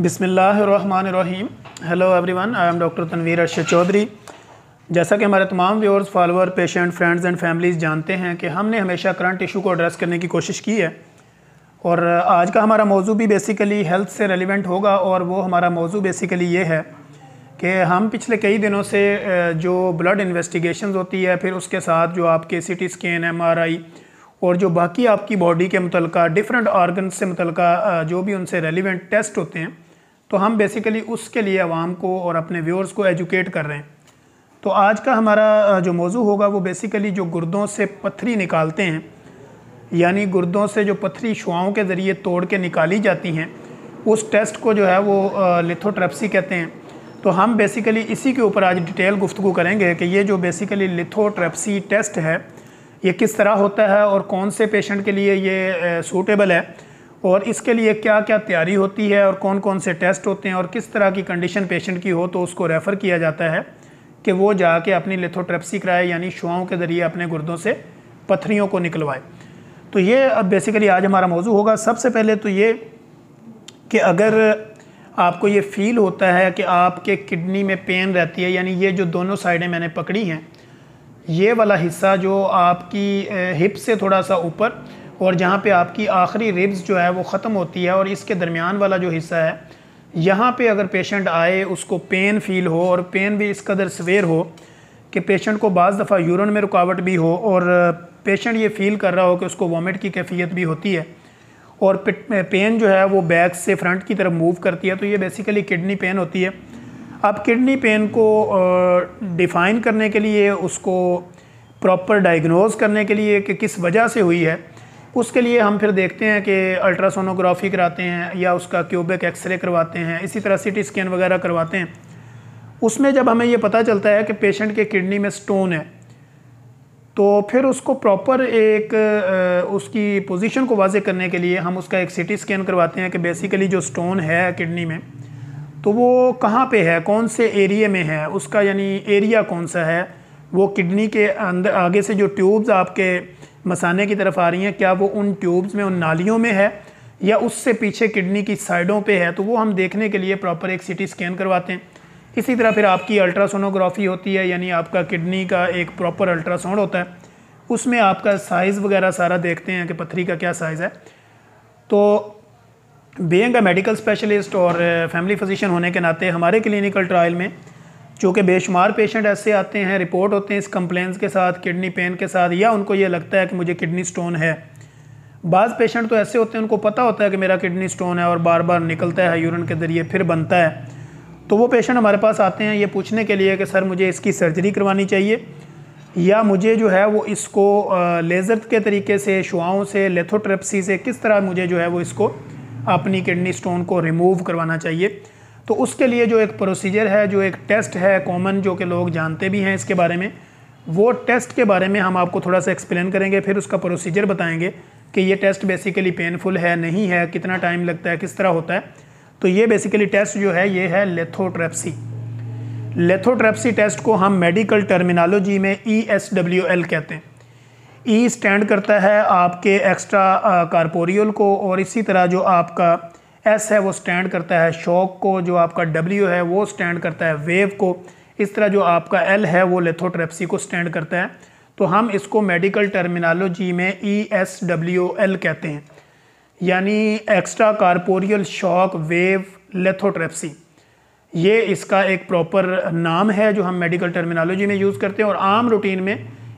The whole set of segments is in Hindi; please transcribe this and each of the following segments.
बिसमीम hello everyone I am doctor Tanveer Arshad Chaudhary जैसा कि हमारे तमाम viewers follower patient friends and families जानते हैं कि हमने हमेशा करंट इशू को एड्रेस करने की कोशिश की है और आज का हमारा मौजू भी बेसिकली हेल्थ से रेलिवेंट होगा और वो हमारा मौजू बेसिकली ये है कि हम पिछले कई दिनों से जो ब्लड इन्वेस्टिगेशन होती है फिर उसके साथ जो आपके C T scan M R I और जो बाकी आपकी बॉडी के मुतल डिफरेंट आर्गन से मुतल जो भी उनसे रेलिवेंट टेस्ट होते हैं तो हम बेसिकली उसके लिए आवाम को और अपने व्यूअर्स को एजुकेट कर रहे हैं तो आज का हमारा जो मौजू होगा वो बेसिकली जो गुर्दों से पथरी निकालते हैं यानी गुर्दों से जो पथरी शुआओं के ज़रिए तोड़ के निकाली जाती हैं उस टेस्ट को जो है वो लिथोट्रेप्सी कहते हैं तो हम बेसिकली इसी के ऊपर आज डिटेल गुफ्तु करेंगे कि ये जो बेसिकली लिथोट्रेप्सी टेस्ट है ये किस तरह होता है और कौन से पेशेंट के लिए ये सूटेबल है और इसके लिए क्या क्या तैयारी होती है और कौन कौन से टेस्ट होते हैं और किस तरह की कंडीशन पेशेंट की हो तो उसको रेफ़र किया जाता है कि वो जाके अपनी लिथोट्रेप्सी कराए यानी शुआओं के ज़रिए अपने गुर्दों से पथरियों को निकलवाए तो ये अब बेसिकली आज हमारा मौजू होगा सबसे पहले तो ये कि अगर आपको ये फील होता है कि आपके किडनी में पेन रहती है यानी ये जो दोनों साइडें मैंने पकड़ी हैं ये वाला हिस्सा जो आपकी हिप से थोड़ा सा ऊपर और जहाँ पे आपकी आखिरी रिब्स जो है वो ख़त्म होती है और इसके दरमियान वाला जो हिस्सा है यहाँ पे अगर पेशेंट आए उसको पेन फील हो और पेन भी इस कदर सवेर हो कि पेशेंट को बज़ दफ़ा यूरन में रुकावट भी हो और पेशेंट ये फ़ील कर रहा हो कि उसको वॉमिट की कैफियत भी होती है और पेन जो है वो बैक से फ्रंट की तरफ मूव करती है तो ये बेसिकली किडनी पेन होती है अब किडनी पेन को डिफ़ाइन करने के लिए उसको प्रॉपर डायग्नोज करने के लिए कि किस वजह से हुई है उसके लिए हम फिर देखते हैं कि अल्ट्रासोनोग्राफी कराते हैं या उसका क्यूबिक एक्सरे करवाते हैं इसी तरह सी टी स्कैन वगैरह करवाते हैं उसमें जब हमें ये पता चलता है कि पेशेंट के किडनी में स्टोन है तो फिर उसको प्रॉपर एक उसकी पोजीशन को वाजे करने के लिए हम उसका एक सीटी स्कैन करवाते हैं कि बेसिकली जो स्टोन है किडनी में तो वो कहाँ पे है कौन से एरिए में है उसका यानी एरिया कौन सा है वो किडनी के अंदर आगे से जो ट्यूब्स आपके मसाने की तरफ आ रही हैं क्या वो उन ट्यूब्स में उन नालियों में है या उससे पीछे किडनी की साइडों पे है तो वो हम देखने के लिए प्रॉपर एक सिटी स्कैन करवाते हैं इसी तरह फिर आपकी अल्ट्रासोनोग्राफी होती है यानी आपका किडनी का एक प्रॉपर अल्ट्रासाउंड होता है उसमें आपका साइज़ वगैरह सारा देखते हैं कि पथरी का क्या साइज़ है तो बेंग मेडिकल स्पेशलिस्ट और फैमिली फिजिशियन होने के नाते हमारे क्लिनिकल ट्रायल में जो कि बेशुमार पेशेंट ऐसे आते हैं रिपोर्ट होते हैं इस कंप्लेंस के साथ किडनी पेन के साथ या उनको ये लगता है कि मुझे किडनी स्टोन है बाज़ पेशेंट तो ऐसे होते हैं उनको पता होता है कि मेरा किडनी स्टोन है और बार बार निकलता है यूरिन के ज़रिए फिर बनता है तो वो पेशेंट हमारे पास आते हैं ये पूछने के लिए कि सर मुझे इसकी सर्जरी करवानी चाहिए या मुझे जो है वो इसको लेज़र के तरीके से शुआओं से लेथोट्रेप्सी से किस तरह मुझे जो है वो इसको अपनी किडनी स्टोन को रिमूव करवाना चाहिए तो उसके लिए जो एक प्रोसीजर है जो एक टेस्ट है कॉमन जो कि लोग जानते भी हैं इसके बारे में वो टेस्ट के बारे में हम आपको थोड़ा सा एक्सप्लेन करेंगे फिर उसका प्रोसीजर बताएंगे कि ये टेस्ट बेसिकली पेनफुल है नहीं है कितना टाइम लगता है किस तरह होता है तो ये बेसिकली टेस्ट जो है ये है लेथोट्रेप्सी लेथोट्रेप्सी टेस्ट को हम मेडिकल टर्मिनोलॉजी में ई एस डब्ल्यू एल कहते हैं ई e स्टैंड करता है आपके एक्स्ट्रा कारपोरियल को और इसी तरह जो आपका एस है वो स्टैंड करता है शॉक को जो आपका डब्ल्यू है वो स्टैंड करता है वेव को इस तरह जो आपका एल है वो लेथोट्रेप्सी को स्टैंड करता है तो हम इसको मेडिकल टर्मिनोलॉजी में ई एस डब्ल्यू एल कहते हैं यानी extra corporeal shock wave lithotripsy ये इसका एक प्रॉपर नाम है जो हम मेडिकल टर्मिनोलॉजी में यूज़ करते हैं और आम रूटीन में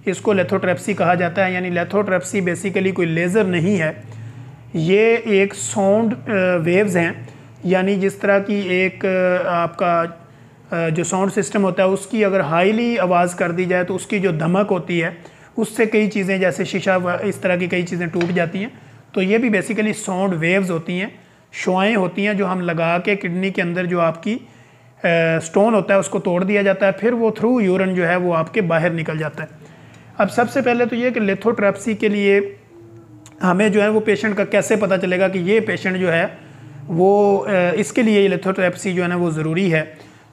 इसको लेथोट्रेप्सी कहा जाता है यानी लेथोट्रेप्सी बेसिकली कोई लेज़र नहीं है ये एक साउंड वेव्स हैं यानी जिस तरह की एक आपका जो साउंड सिस्टम होता है उसकी अगर हाईली आवाज़ कर दी जाए तो उसकी जो धमक होती है उससे कई चीज़ें जैसे शीशा इस तरह की कई चीज़ें टूट जाती हैं तो ये भी बेसिकली साउंड वेव्स होती हैं शुआएँ होती हैं जो हम लगा के किडनी के अंदर जो आपकी स्टोन होता है उसको तोड़ दिया जाता है फिर वो थ्रू यूरन जो है वो आपके बाहर निकल जाता है अब सबसे पहले तो ये कि लेथोट्रैप्सी के लिए हमें जो है वो पेशेंट का कैसे पता चलेगा कि ये पेशेंट जो है वो इसके लिए इलेथोट्रेपसी जो है ना वो ज़रूरी है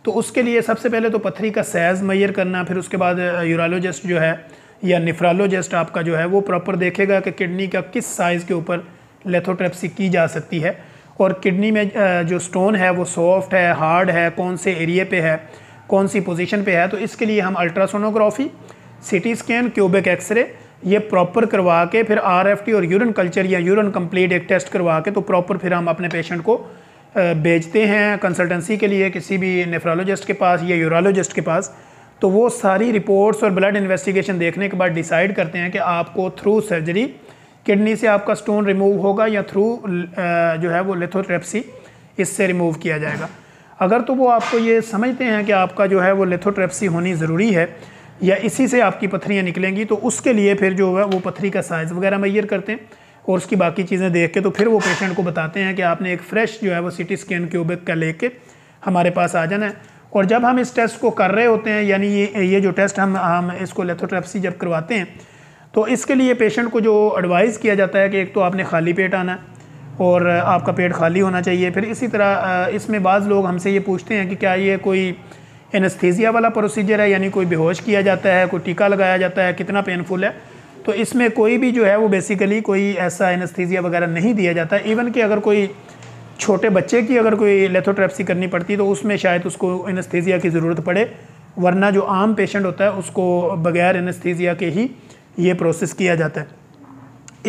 तो उसके लिए सबसे पहले तो पथरी का सैज़ मैयर करना फिर उसके बाद यूरोलॉजिस्ट जो है या निफ्रालोजिस्ट आपका जो है वो प्रॉपर देखेगा कि किडनी का किस साइज़ के ऊपर लेथोट्रेप्सी की जा सकती है और किडनी में जो स्टोन है वो सॉफ्ट है हार्ड है कौन से एरिए पे है कौन सी पोजीशन पे है तो इसके लिए हम ultrasonography CT scan cubic x-ray ये प्रॉपर करवा के फिर आरएफटी और यूरन कल्चर या यूरन कंप्लीट एक टेस्ट करवा के तो प्रॉपर फिर हम अपने पेशेंट को भेजते हैं कंसल्टेंसी के लिए किसी भी नेफ्रोलॉजिस्ट के पास या यूरोलॉजिस्ट के पास तो वो सारी रिपोर्ट्स और ब्लड इन्वेस्टिगेशन देखने के बाद डिसाइड करते हैं कि आपको थ्रू सर्जरी किडनी से आपका स्टोन रिमूव होगा या थ्रू जो है वो लेथोट्रेप्सी इससे रिमूव किया जाएगा अगर तो वो आपको ये समझते हैं कि आपका जो है वो लेथोट्रेप्सी होनी ज़रूरी है या इसी से आपकी पथरियाँ निकलेंगी तो उसके लिए फिर जो है वो पथरी का साइज़ वगैरह मैयर करते हैं और उसकी बाकी चीज़ें देख के तो फिर वो पेशेंट को बताते हैं कि आपने एक फ्रेश जो है वो सिटी स्कैन क्यूबिक का लेके हमारे पास आ जाना है और जब हम इस टेस्ट को कर रहे होते हैं यानी ये ये जो टेस्ट हम हम इसको लेथोट्रेप्सी जब करवाते हैं तो इसके लिए पेशेंट को जो एडवाइज़ किया जाता है कि एक तो आपने खाली पेट आना है और आपका पेट खाली होना चाहिए फिर इसी तरह इसमें बाज़ लोग हमसे ये पूछते हैं कि क्या ये कोई एनस्थीजिया वाला प्रोसीजर है यानी कोई बेहोश किया जाता है कोई टीका लगाया जाता है कितना पेनफुल है तो इसमें कोई भी जो है वो बेसिकली कोई ऐसा एनस्थीजिया वगैरह नहीं दिया जाता इवन कि अगर कोई छोटे बच्चे की अगर कोई लेथोट्रेप्सी करनी पड़ती तो उसमें शायद उसको एनस्थीजिया की ज़रूरत पड़े वरना जो आम पेशेंट होता है उसको बगैर एनस्थीजिया के ही ये प्रोसेस किया जाता है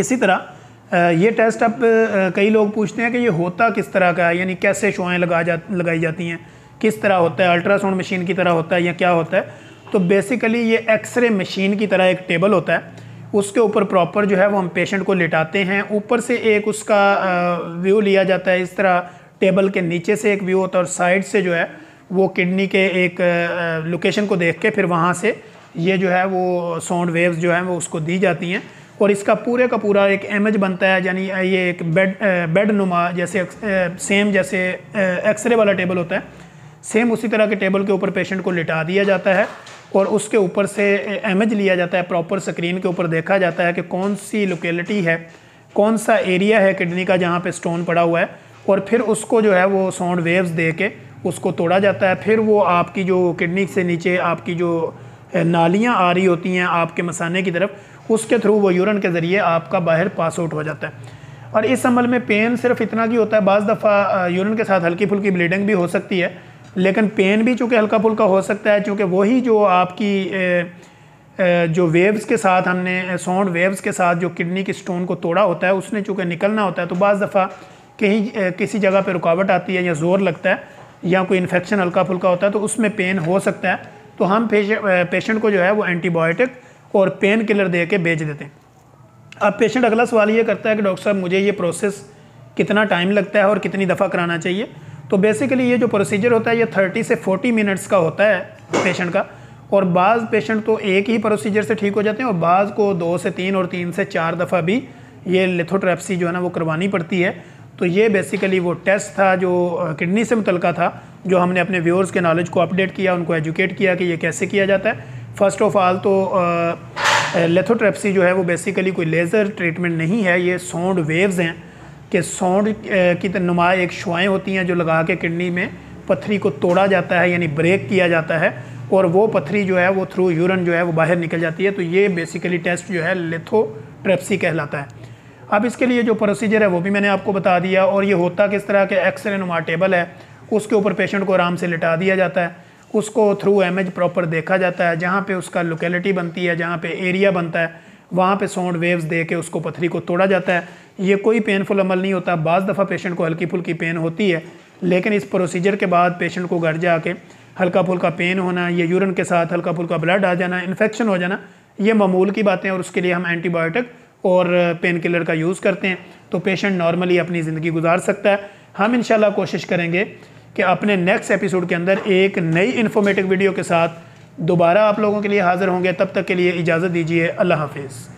इसी तरह ये टेस्ट अब कई लोग पूछते हैं कि ये होता किस तरह का है यानी कैसे शुआएँ लगा जा लगाई जाती हैं किस तरह होता है अल्ट्रासाउंड मशीन की तरह होता है या क्या होता है तो बेसिकली ये एक्सरे मशीन की तरह एक टेबल होता है उसके ऊपर प्रॉपर जो है वो हम पेशेंट को लिटाते हैं ऊपर से एक उसका व्यू लिया जाता है इस तरह टेबल के नीचे से एक व्यू होता है और साइड से जो है वो किडनी के एक लोकेशन को देख के फिर वहाँ से ये जो है वो साउंड वेव्स जो है वो उसको दी जाती हैं और इसका पूरे का पूरा एक इमेज बनता है यानी ये एक बेड बेड नुमा जैसे सेम जैसे एक्सरे वाला टेबल होता है सेम उसी तरह के टेबल के ऊपर पेशेंट को लिटा दिया जाता है और उसके ऊपर से एमेज लिया जाता है प्रॉपर स्क्रीन के ऊपर देखा जाता है कि कौन सी लोकेलिटी है कौन सा एरिया है किडनी का जहाँ पे स्टोन पड़ा हुआ है और फिर उसको जो है वो साउंड वेव्स दे के उसको तोड़ा जाता है फिर वो आपकी जो किडनी से नीचे आपकी जो नालियाँ आ रही होती हैं आपके मसाने की तरफ उसके थ्रू वो यूरन के ज़रिए आपका बाहर पास आउट हो जाता है और इस अमल में पेन सिर्फ इतना ही होता है बज़ दफ़ा यूरन के साथ हल्की फुल्की ब्लीडिंग भी हो सकती है लेकिन पेन भी चूँकि हल्का फुल्का हो सकता है चूँकि वही जो आपकी जो वेव्स के साथ हमने साउंड वेव्स के साथ जो किडनी के स्टोन को तोड़ा होता है उसने चूँकि निकलना होता है तो बज़ दफ़ा कहीं किसी जगह पर रुकावट आती है या ज़ोर लगता है या कोई इन्फेक्शन हल्का फुल्का होता है तो उसमें पेन हो सकता है तो हम पेशेंट को जो है वो एंटीबायोटिक और पेन किलर दे के भेज देते हैं अब पेशेंट अगला सवाल ये करता है कि डॉक्टर साहब मुझे ये प्रोसेस कितना टाइम लगता है और कितनी दफ़ा कराना चाहिए तो बेसिकली ये जो प्रोसीजर होता है ये थर्टी से फोर्टी मिनट्स का होता है पेशेंट का और बाज़ पेशेंट तो एक ही प्रोसीजर से ठीक हो जाते हैं और बाज़ को दो से तीन और तीन से चार दफ़ा भी ये लिथोट्रेप्सी जो है ना वो करवानी पड़ती है तो ये बेसिकली वो टेस्ट था जो किडनी से मुतल था जो हमने अपने व्यूअर्स के नॉलेज को अपडेट किया उनको एजुकेट किया कि ये कैसे किया जाता है फ़र्स्ट ऑफ ऑल तो लेथोट्रेप्सी जो है वो बेसिकली कोई लेज़र ट्रीटमेंट नहीं है ये साउंड वेव्स हैं कि सौंड की नुमा एक शुआएँ होती हैं जो लगा के किडनी में पथरी को तोड़ा जाता है यानी ब्रेक किया जाता है और वो पथरी जो है वो थ्रू यूरन जो है वो बाहर निकल जाती है तो ये बेसिकली टेस्ट जो है लेथोट्रेप्सी कहलाता है अब इसके लिए जो प्रोसीजर है वो भी मैंने आपको बता दिया और ये होता किस तरह के एक्सरे नुमा टेबल है उसके ऊपर पेशेंट को आराम से लिटा दिया जाता है उसको थ्रू एमेज प्रॉपर देखा जाता है जहाँ पे उसका लोकेलिटी बनती है जहाँ पे एरिया बनता है वहाँ पे साउंड वेव्स दे के उसको पथरी को तोड़ा जाता है ये कोई पेनफुल अमल नहीं होता बज़ दफ़ा पेशेंट को हल्की फुल्की पेन होती है लेकिन इस प्रोसीजर के बाद पेशेंट को घर जा के हल्का फुल्का पेन होना या यूरिन के साथ हल्का फुल्का ब्लड आ जाना इन्फेक्शन हो जाना ये मामूल की बातें और उसके लिए हम एंटीबायोटिक और पेन किलर का यूज़ करते हैं तो पेशेंट नॉर्मली अपनी ज़िंदगी गुजार सकता है हम इन कोशिश करेंगे कि अपने नेक्स्ट एपिसोड के अंदर एक नई इन्फॉर्मेटिव वीडियो के साथ दोबारा आप लोगों के लिए हाज़िर होंगे तब तक के लिए इजाज़त दीजिए अल्लाह हाफिज़